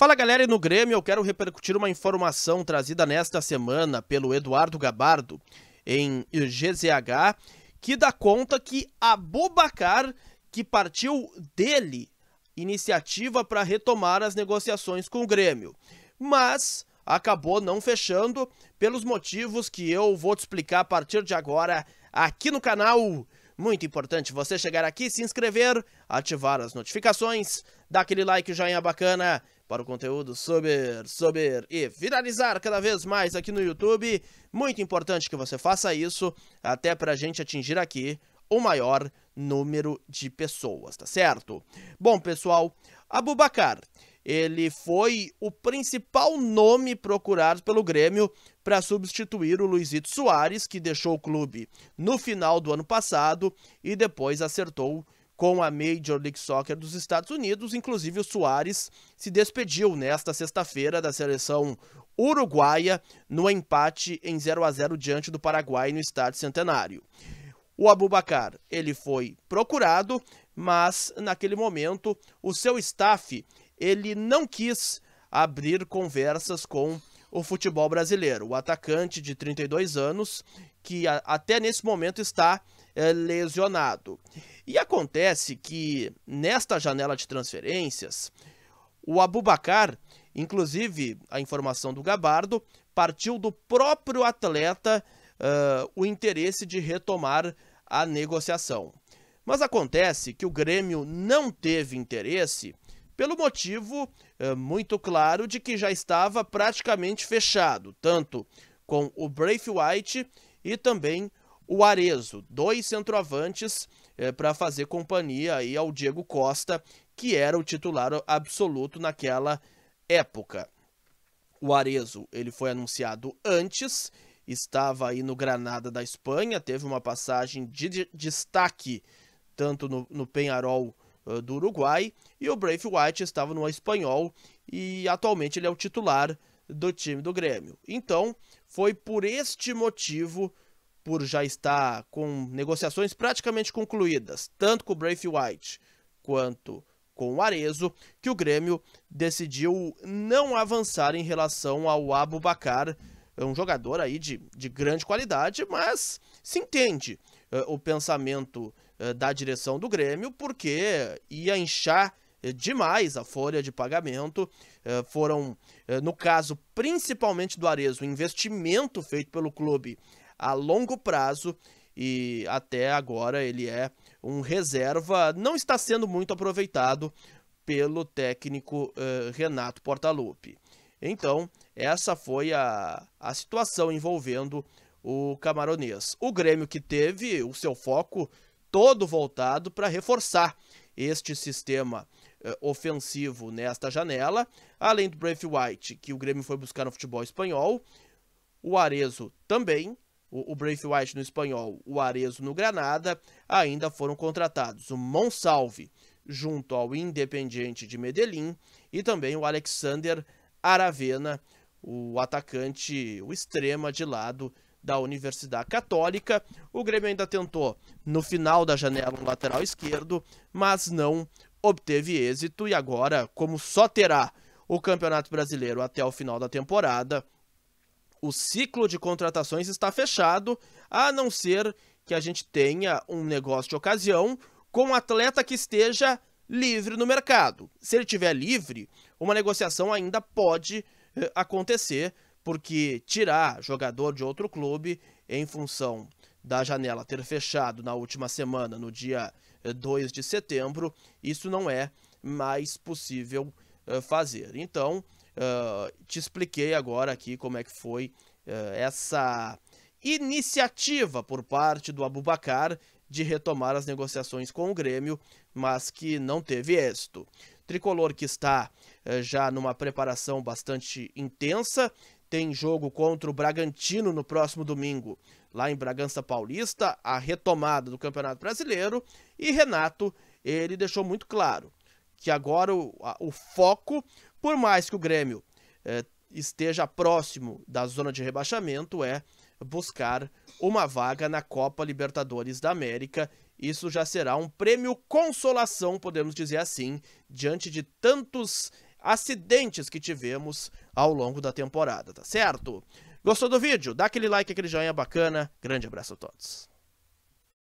Fala galera, e no Grêmio eu quero repercutir uma informação trazida nesta semana pelo Eduardo Gabardo em GZH, que dá conta que Abubacar, que partiu dele, iniciativa para retomar as negociações com o Grêmio, mas acabou não fechando pelos motivos que eu vou te explicar a partir de agora aqui no canal muito importante você chegar aqui, se inscrever, ativar as notificações, dar aquele like, joinha bacana para o conteúdo subir, subir e viralizar cada vez mais aqui no YouTube. Muito importante que você faça isso, até para a gente atingir aqui o maior número de pessoas, tá certo? Bom, pessoal, Abubacar, ele foi o principal nome procurado pelo Grêmio para substituir o Luizito Soares, que deixou o clube no final do ano passado e depois acertou com a Major League Soccer dos Estados Unidos. Inclusive, o Soares se despediu nesta sexta-feira da seleção uruguaia no empate em 0 a 0 diante do Paraguai no Estádio Centenário. O Abubacar, ele foi procurado, mas naquele momento o seu staff ele não quis abrir conversas com o futebol brasileiro. O atacante de 32 anos, que a, até nesse momento está é, lesionado. E acontece que nesta janela de transferências, o Abubacar, inclusive a informação do Gabardo, partiu do próprio atleta uh, o interesse de retomar a negociação. Mas acontece que o Grêmio não teve interesse pelo motivo é, muito claro de que já estava praticamente fechado, tanto com o Braithwaite e também o Arezo, dois centroavantes é, eh, para fazer companhia aí ao Diego Costa, que era o titular absoluto naquela época. O Arezo, ele foi anunciado antes, estava aí no Granada da Espanha, teve uma passagem de, de destaque tanto no, no Penharol ah, do Uruguai, e o Braithwaite estava no espanhol e atualmente ele é o titular do time do Grêmio. Então, foi por este motivo, por já estar com negociações praticamente concluídas, tanto com o Braithwaite quanto com o Arezo, que o Grêmio decidiu não avançar em relação ao Abubacar, um jogador aí de, de grande qualidade, mas se entende eh, o pensamento eh, da direção do Grêmio, porque ia inchar eh, demais a folha de pagamento. Foram, no caso principalmente do Arezzo, investimento feito pelo clube a longo prazo e até agora ele é um reserva, não está sendo muito aproveitado pelo técnico Renato Portaluppi. Então, essa foi a, a situação envolvendo o camaronês. O Grêmio que teve o seu foco todo voltado para reforçar este sistema eh, ofensivo nesta janela, além do Brave White, que o Grêmio foi buscar no futebol espanhol, o Arezo também, o, o Brave White no espanhol, o Arezo no Granada, ainda foram contratados o Monsalve junto ao Independiente de Medellín e também o Alexander Aravena, o atacante, o extrema de lado da Universidade Católica. O Grêmio ainda tentou no final da janela um lateral esquerdo, mas não obteve êxito e agora, como só terá o Campeonato Brasileiro até o final da temporada, o ciclo de contratações está fechado, a não ser que a gente tenha um negócio de ocasião com um atleta que esteja livre no mercado. Se ele estiver livre, uma negociação ainda pode eh, acontecer porque tirar jogador de outro clube em função da janela ter fechado na última semana, no dia 2 eh, de setembro, isso não é mais possível eh, fazer. Então, eh, te expliquei agora aqui como é que foi essa iniciativa por parte do Abubacar de retomar as negociações com o Grêmio, mas que não teve êxito. Tricolor que está já numa preparação bastante intensa, tem jogo contra o Bragantino no próximo domingo, lá em Bragança Paulista, a retomada do Campeonato Brasileiro. E Renato, ele deixou muito claro que agora o, a, o foco, por mais que o Grêmio eh, esteja próximo da zona de rebaixamento, é buscar uma vaga na Copa Libertadores da América. Isso já será um prêmio consolação, podemos dizer assim, diante de tantos acidentes que tivemos ao longo da temporada, tá certo? Gostou do vídeo? Dá aquele like, aquele joinha bacana. Grande abraço a todos.